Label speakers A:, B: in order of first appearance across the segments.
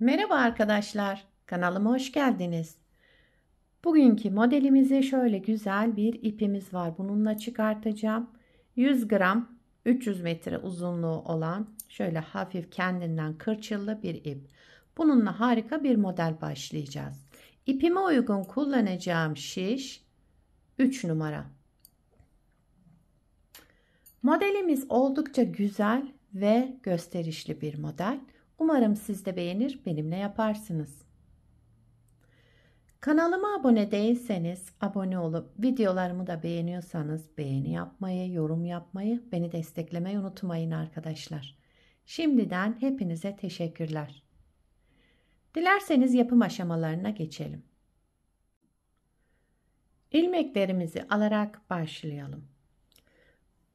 A: Merhaba arkadaşlar, kanalıma hoş geldiniz. Bugünkü modelimizi şöyle güzel bir ipimiz var. Bununla çıkartacağım. 100 gram 300 metre uzunluğu olan şöyle hafif kendinden kırçıllı bir ip. Bununla harika bir model başlayacağız. İpime uygun kullanacağım şiş 3 numara. Modelimiz oldukça güzel ve gösterişli bir model. Umarım siz de beğenir benimle yaparsınız. Kanalıma abone değilseniz abone olup videolarımı da beğeniyorsanız beğeni yapmayı, yorum yapmayı, beni desteklemeyi unutmayın arkadaşlar. Şimdiden hepinize teşekkürler. Dilerseniz yapım aşamalarına geçelim. İlmeklerimizi alarak başlayalım.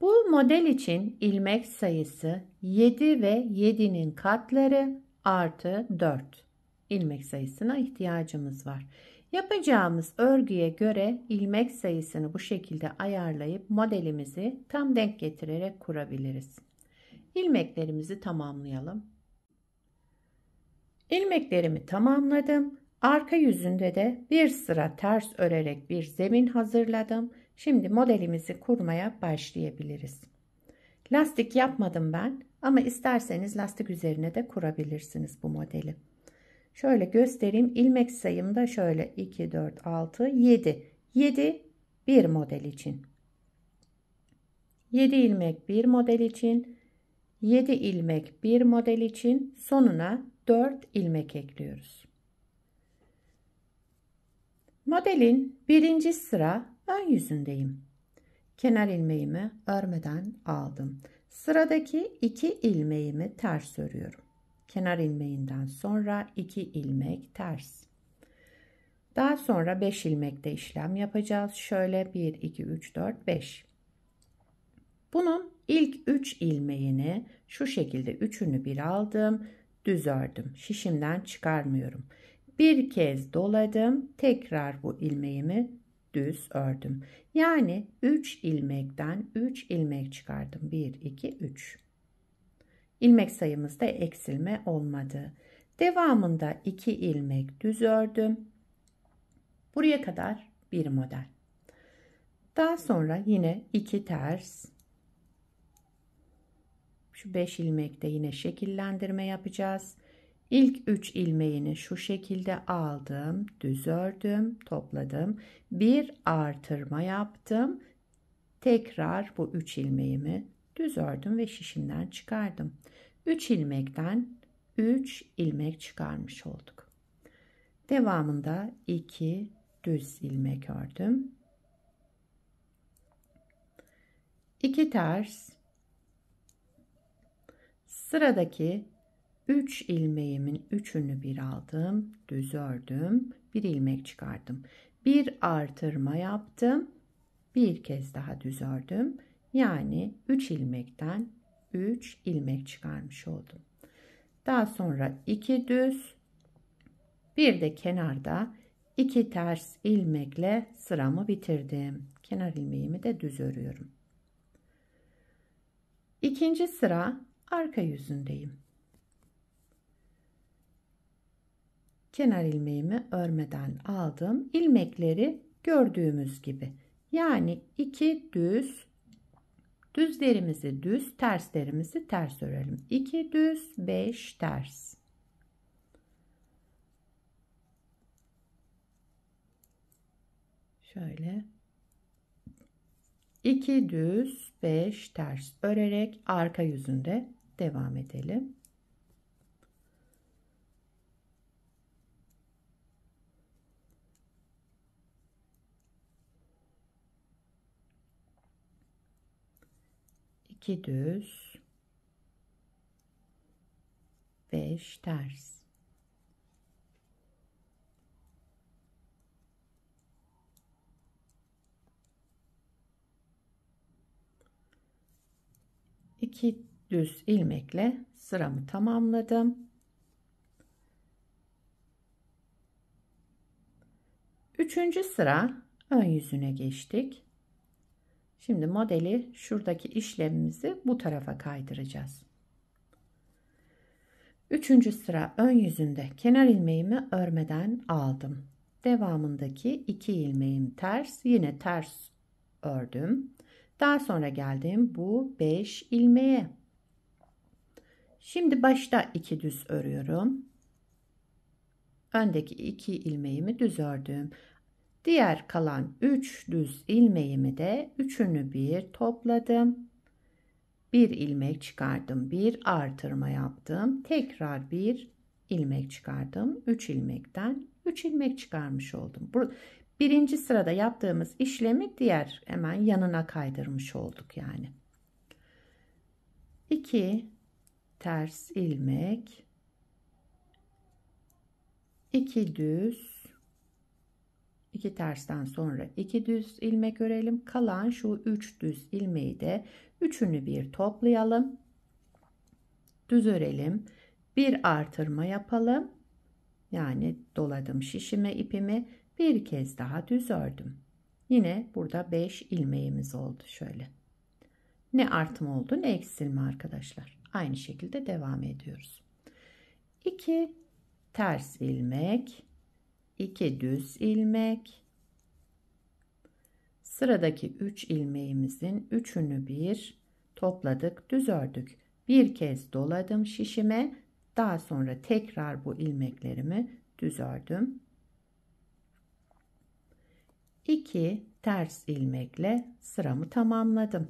A: Bu model için ilmek sayısı 7 ve 7'nin katları artı 4 ilmek sayısına ihtiyacımız var. Yapacağımız örgüye göre ilmek sayısını bu şekilde ayarlayıp modelimizi tam denk getirerek kurabiliriz. İlmeklerimizi tamamlayalım. İlmeklerimi tamamladım. Arka yüzünde de bir sıra ters örerek bir zemin hazırladım. Şimdi modelimizi kurmaya başlayabiliriz. Lastik yapmadım ben ama isterseniz lastik üzerine de kurabilirsiniz bu modeli. Şöyle göstereyim. ilmek da şöyle 2, 4, 6, 7. 7 bir model için. 7 ilmek bir model için. 7 ilmek bir model için sonuna 4 ilmek ekliyoruz. Modelin birinci sıra ön yüzündeyim. Kenar ilmeğimi örmeden aldım. Sıradaki iki ilmeğimi ters örüyorum. Kenar ilmeğinden sonra iki ilmek ters. Daha sonra 5 ilmekte işlem yapacağız. Şöyle 1 2 3 4 5. Bunun ilk 3 ilmeğini şu şekilde üçünü bir aldım, düz ördüm. Şişimden çıkarmıyorum. Bir kez doladım, tekrar bu ilmeğimi düz ördüm. Yani 3 ilmekten 3 ilmek çıkardım. 1, 2, 3. İlmek sayımızda eksilme olmadı. Devamında 2 ilmek düz ördüm. Buraya kadar bir model. Daha sonra yine 2 ters. Şu 5 ilmekte yine şekillendirme yapacağız. İlk 3 ilmeğini şu şekilde aldım, düz ördüm, topladım. Bir artırma yaptım. Tekrar bu 3 ilmeğimi düz ördüm ve şişimden çıkardım. 3 ilmekten 3 ilmek çıkarmış olduk. Devamında 2 düz ilmek ördüm. 2 ters. Sıradaki 3 ilmeğimin üçünü bir aldım, düz ördüm, bir ilmek çıkardım. Bir artırma yaptım. Bir kez daha düz ördüm. Yani 3 ilmekten 3 ilmek çıkarmış oldum. Daha sonra 2 düz, bir de kenarda 2 ters ilmekle sıramı bitirdim. Kenar ilmeğimi de düz örüyorum. İkinci sıra arka yüzündeyim. kenar ilmeğimi örmeden aldım. İlmekleri gördüğümüz gibi. Yani iki düz düzlerimizi düz, terslerimizi ters örelim. 2 düz, 5 ters. Şöyle 2 düz, 5 ters örerek arka yüzünde devam edelim. 2 düz 5 ters iki düz ilmekle sıramı tamamladım. Üçüncü sıra ön yüzüne geçtik. Şimdi modeli şuradaki işlemimizi bu tarafa kaydıracağız. Üçüncü sıra ön yüzünde kenar ilmeğimi örmeden aldım. Devamındaki iki ilmeğim ters yine ters ördüm. Daha sonra geldim bu 5 ilmeğe. Şimdi başta iki düz örüyorum. Öndeki iki ilmeğimi düz ördüm. Diğer kalan 3 düz ilmeğimi de üçünü bir topladım. Bir ilmek çıkardım. Bir artırma yaptım. Tekrar bir ilmek çıkardım. 3 ilmekten 3 ilmek çıkarmış oldum. Birinci sırada yaptığımız işlemi diğer hemen yanına kaydırmış olduk yani. 2 ters ilmek 2 düz 2 tersten sonra 2 düz ilmek örelim. Kalan şu 3 düz ilmeği de üçünü bir toplayalım. Düz örelim. Bir artırma yapalım. Yani doladım şişime ipimi. Bir kez daha düz ördüm. Yine burada 5 ilmeğimiz oldu şöyle. Ne artma oldu ne eksilme arkadaşlar. Aynı şekilde devam ediyoruz. 2 ters ilmek 2 düz ilmek sıradaki 3 ilmeğimizin üçünü bir topladık düz ördük bir kez doladım şişime daha sonra tekrar bu ilmeklerimi düz ördüm 2 ters ilmekle sıramı tamamladım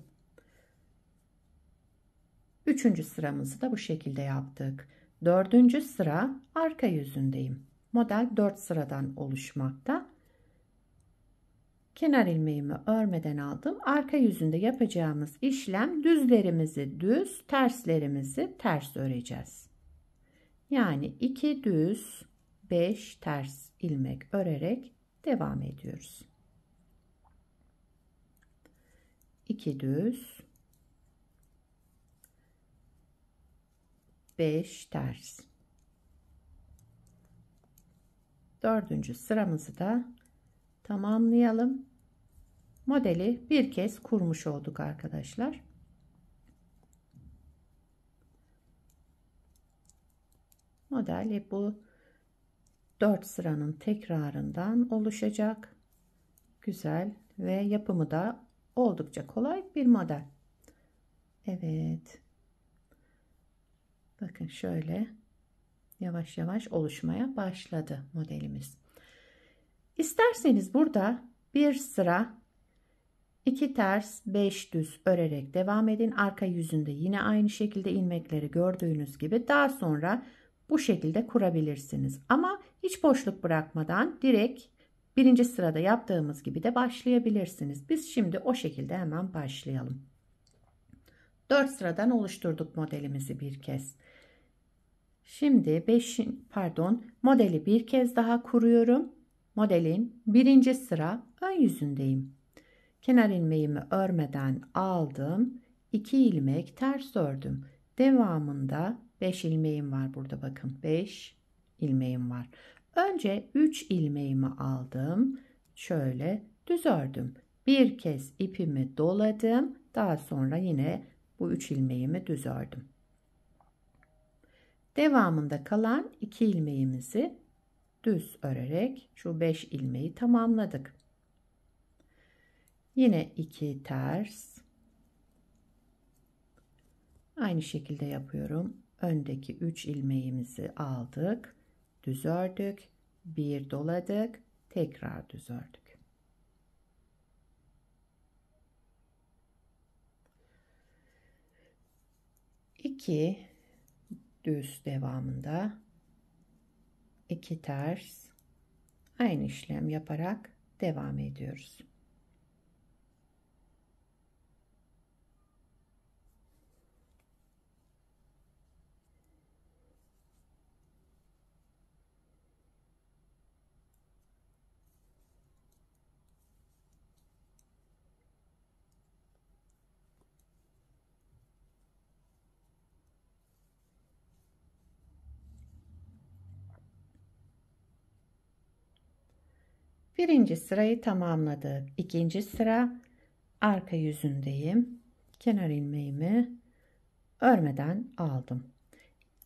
A: Üçüncü sıramızı da bu şekilde yaptık. Dördüncü sıra arka yüzündeyim. Model 4 sıradan oluşmakta. Kenar ilmeğimi örmeden aldım. Arka yüzünde yapacağımız işlem düzlerimizi düz, terslerimizi ters öreceğiz. Yani 2 düz, 5 ters ilmek örerek devam ediyoruz. 2 düz 5 ters dördüncü sıramızı da tamamlayalım. Modeli bir kez kurmuş olduk arkadaşlar. Model hep bu dört sıranın tekrarından oluşacak. Güzel ve yapımı da oldukça kolay bir model. Evet. Bakın şöyle yavaş yavaş oluşmaya başladı modelimiz. İsterseniz burada bir sıra iki ters 5 düz örerek devam edin. Arka yüzünde yine aynı şekilde ilmekleri gördüğünüz gibi daha sonra bu şekilde kurabilirsiniz. Ama hiç boşluk bırakmadan direkt birinci sırada yaptığımız gibi de başlayabilirsiniz. Biz şimdi o şekilde hemen başlayalım. 4 sıradan oluşturduk modelimizi bir kez. Şimdi 5 pardon modeli bir kez daha kuruyorum. Modelin birinci sıra ön yüzündeyim. Kenar ilmeğimi örmeden aldım. 2 ilmek ters ördüm. Devamında 5 ilmeğim var burada bakın. 5 ilmeğim var. Önce 3 ilmeğimi aldım. Şöyle düz ördüm. Bir kez ipimi doladım. Daha sonra yine bu 3 ilmeğimi düz ördüm. Devamında kalan 2 ilmeğimizi düz örerek şu 5 ilmeği tamamladık. Yine 2 ters. Aynı şekilde yapıyorum. Öndeki 3 ilmeğimizi aldık. Düz ördük. 1 doladık. Tekrar düz ördük. İki düz devamında iki ters aynı işlem yaparak devam ediyoruz. Birinci sırayı tamamladık. İkinci sıra arka yüzündeyim. Kenar ilmeğimi örmeden aldım.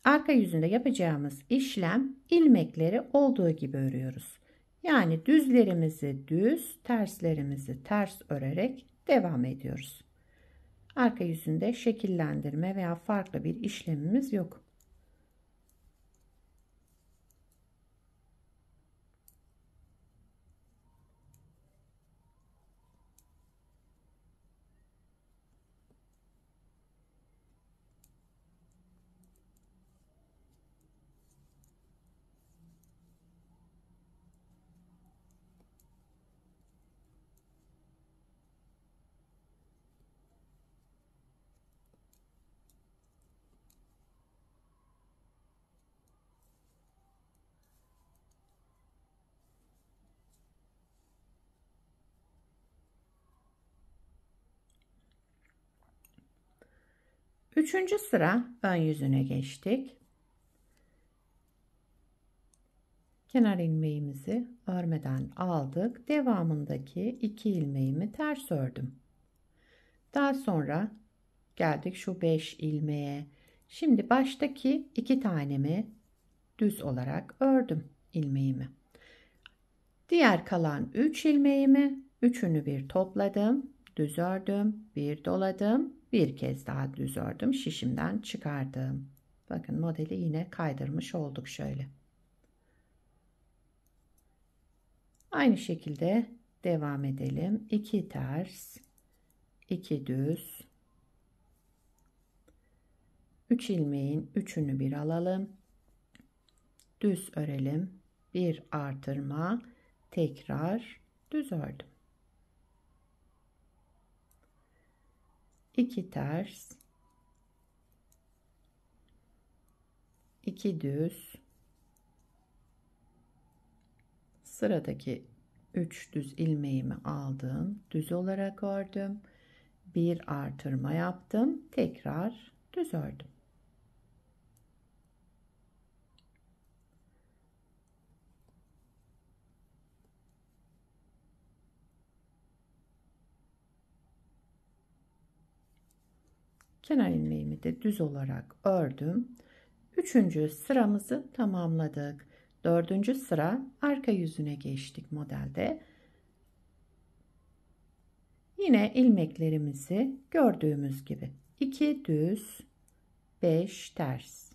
A: Arka yüzünde yapacağımız işlem ilmekleri olduğu gibi örüyoruz. Yani düzlerimizi düz, terslerimizi ters örerek devam ediyoruz. Arka yüzünde şekillendirme veya farklı bir işlemimiz yok. Üçüncü sıra ön yüzüne geçtik. Kenar ilmeğimizi örmeden aldık. Devamındaki iki ilmeğimi ters ördüm. Daha sonra geldik şu 5 ilmeğe. Şimdi baştaki iki tanemi düz olarak ördüm ilmeğimi. Diğer kalan 3 üç ilmeğimi üçünü bir topladım, düz ördüm, bir doladım, bir kez daha düz ördüm. Şişimden çıkardım. Bakın modeli yine kaydırmış olduk şöyle. Aynı şekilde devam edelim. 2 ters, 2 düz. 3 üç ilmeğin üçünü bir alalım. Düz örelim. Bir artırma, tekrar düz ördüm. 2 ters 2 düz sıradaki 3 düz ilmeğimi aldım düz olarak ördüm bir artırma yaptım tekrar düz ördüm kenar ilmeğimi de düz olarak ördüm. Üçüncü sıramızı tamamladık. Dördüncü sıra arka yüzüne geçtik modelde. Yine ilmeklerimizi gördüğümüz gibi 2 düz 5 ters.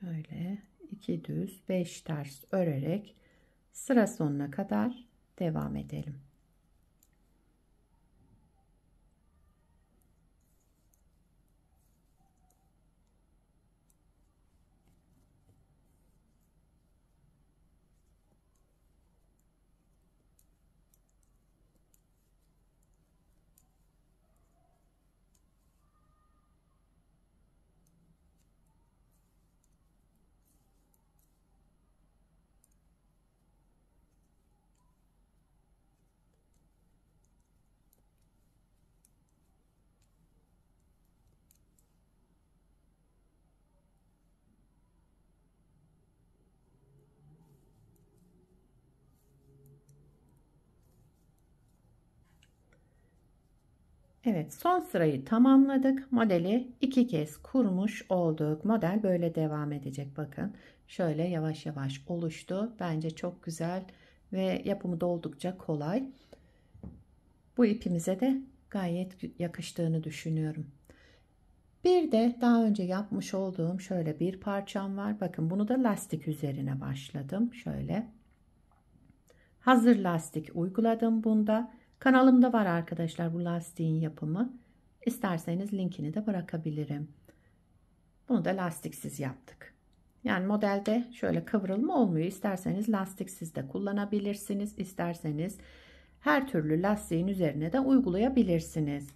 A: Şöyle 2 düz 5 ters örerek sıra sonuna kadar devam edelim. Evet son sırayı tamamladık. Modeli iki kez kurmuş olduk. Model böyle devam edecek. Bakın şöyle yavaş yavaş oluştu. Bence çok güzel ve yapımı da oldukça kolay. Bu ipimize de gayet yakıştığını düşünüyorum. Bir de daha önce yapmış olduğum şöyle bir parçam var. Bakın bunu da lastik üzerine başladım. Şöyle hazır lastik uyguladım bunda. Kanalımda var arkadaşlar bu lastiğin yapımı. İsterseniz linkini de bırakabilirim. Bunu da lastiksiz yaptık. Yani modelde şöyle kıvrılma olmuyor. İsterseniz lastiksiz de kullanabilirsiniz. İsterseniz her türlü lastiğin üzerine de uygulayabilirsiniz.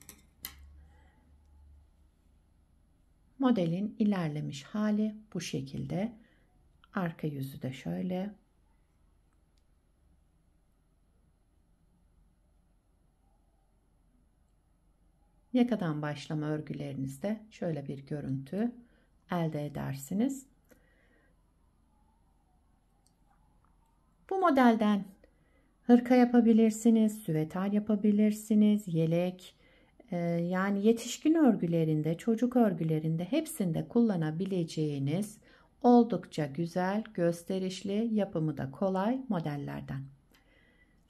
A: Modelin ilerlemiş hali bu şekilde. Arka yüzü de şöyle. Yakadan başlama örgülerinizde şöyle bir görüntü elde edersiniz. Bu modelden hırka yapabilirsiniz, süveter yapabilirsiniz, yelek, e, yani yetişkin örgülerinde, çocuk örgülerinde hepsinde kullanabileceğiniz oldukça güzel, gösterişli, yapımı da kolay modellerden.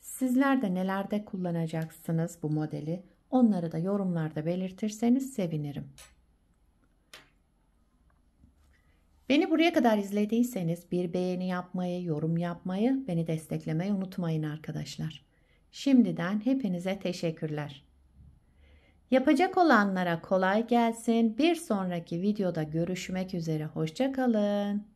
A: Sizler de nelerde kullanacaksınız bu modeli? Onları da yorumlarda belirtirseniz sevinirim. Beni buraya kadar izlediyseniz bir beğeni yapmayı, yorum yapmayı, beni desteklemeyi unutmayın arkadaşlar. Şimdiden hepinize teşekkürler. Yapacak olanlara kolay gelsin. Bir sonraki videoda görüşmek üzere. Hoşçakalın.